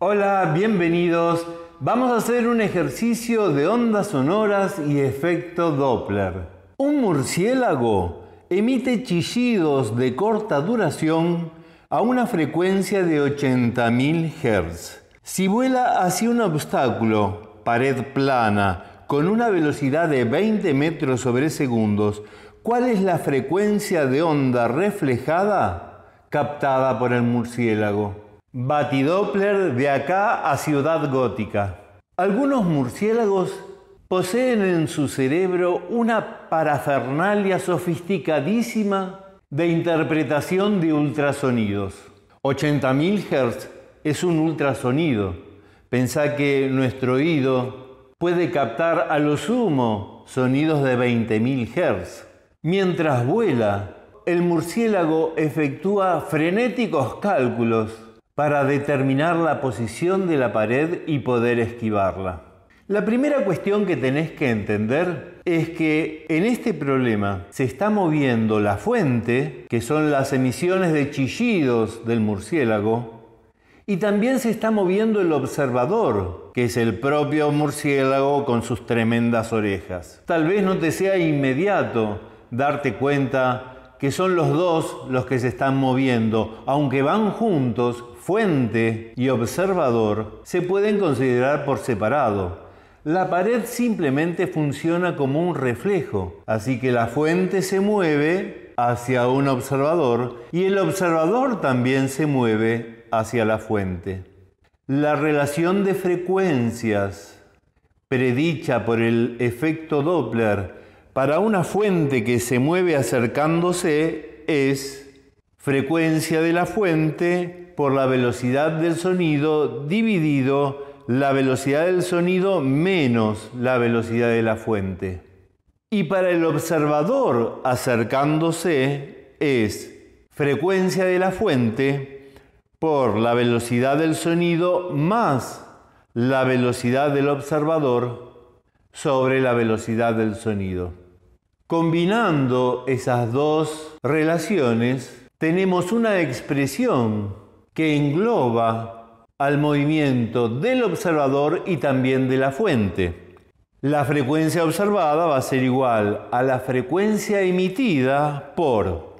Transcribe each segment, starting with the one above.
Hola, bienvenidos. Vamos a hacer un ejercicio de ondas sonoras y efecto Doppler. Un murciélago emite chillidos de corta duración a una frecuencia de 80.000 Hz. Si vuela hacia un obstáculo, pared plana, con una velocidad de 20 metros sobre segundos, ¿cuál es la frecuencia de onda reflejada captada por el murciélago? Batidoppler de acá a Ciudad Gótica. Algunos murciélagos poseen en su cerebro una parafernalia sofisticadísima de interpretación de ultrasonidos. 80.000 Hz es un ultrasonido. Pensá que nuestro oído puede captar a lo sumo sonidos de 20.000 Hz. Mientras vuela, el murciélago efectúa frenéticos cálculos para determinar la posición de la pared y poder esquivarla. La primera cuestión que tenés que entender es que en este problema se está moviendo la fuente, que son las emisiones de chillidos del murciélago, y también se está moviendo el observador, que es el propio murciélago con sus tremendas orejas. Tal vez no te sea inmediato darte cuenta que son los dos los que se están moviendo, aunque van juntos fuente y observador se pueden considerar por separado. La pared simplemente funciona como un reflejo, así que la fuente se mueve hacia un observador y el observador también se mueve hacia la fuente. La relación de frecuencias, predicha por el efecto Doppler para una fuente que se mueve acercándose, es frecuencia de la fuente por la velocidad del sonido dividido la velocidad del sonido menos la velocidad de la fuente. Y para el observador acercándose es frecuencia de la fuente por la velocidad del sonido más la velocidad del observador sobre la velocidad del sonido. Combinando esas dos relaciones, tenemos una expresión que engloba al movimiento del observador y también de la fuente. La frecuencia observada va a ser igual a la frecuencia emitida por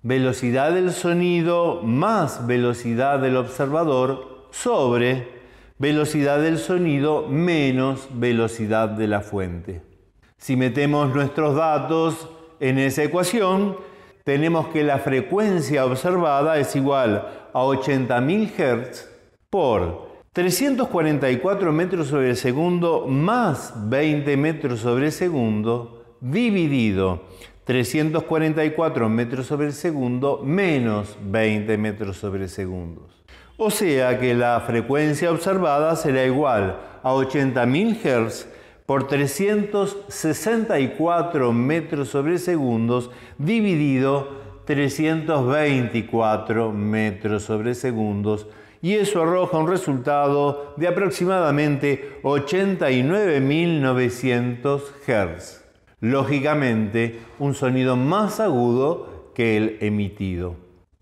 velocidad del sonido más velocidad del observador sobre velocidad del sonido menos velocidad de la fuente. Si metemos nuestros datos en esa ecuación, tenemos que la frecuencia observada es igual a 80.000 Hz por 344 metros sobre el segundo más 20 metros sobre el segundo dividido 344 metros sobre el segundo menos 20 metros sobre el segundo. O sea que la frecuencia observada será igual a 80.000 Hz por 364 metros sobre segundos dividido 324 metros sobre segundos y eso arroja un resultado de aproximadamente 89.900 Hz. Lógicamente, un sonido más agudo que el emitido.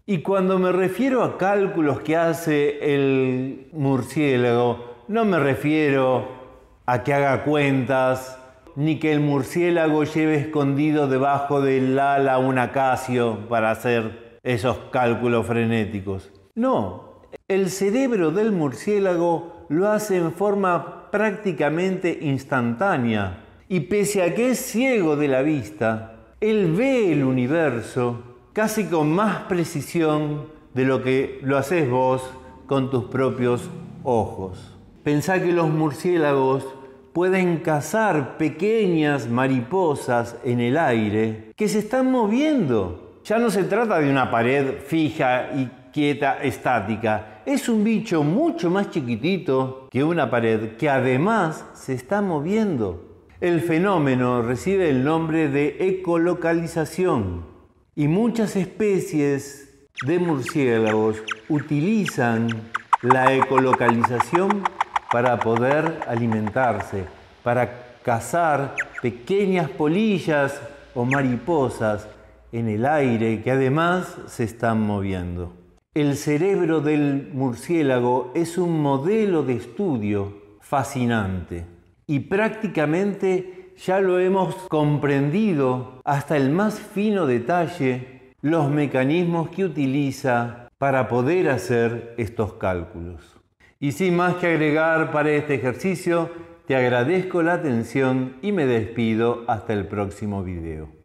Y cuando me refiero a cálculos que hace el murciélago, no me refiero a que haga cuentas, ni que el murciélago lleve escondido debajo del ala un acacio para hacer esos cálculos frenéticos. No, el cerebro del murciélago lo hace en forma prácticamente instantánea. Y pese a que es ciego de la vista, él ve el universo casi con más precisión de lo que lo haces vos con tus propios ojos. Pensá que los murciélagos pueden cazar pequeñas mariposas en el aire que se están moviendo. Ya no se trata de una pared fija y quieta, estática. Es un bicho mucho más chiquitito que una pared que además se está moviendo. El fenómeno recibe el nombre de ecolocalización y muchas especies de murciélagos utilizan la ecolocalización para poder alimentarse, para cazar pequeñas polillas o mariposas en el aire que además se están moviendo. El cerebro del murciélago es un modelo de estudio fascinante y prácticamente ya lo hemos comprendido hasta el más fino detalle los mecanismos que utiliza para poder hacer estos cálculos. Y sin más que agregar para este ejercicio, te agradezco la atención y me despido hasta el próximo video.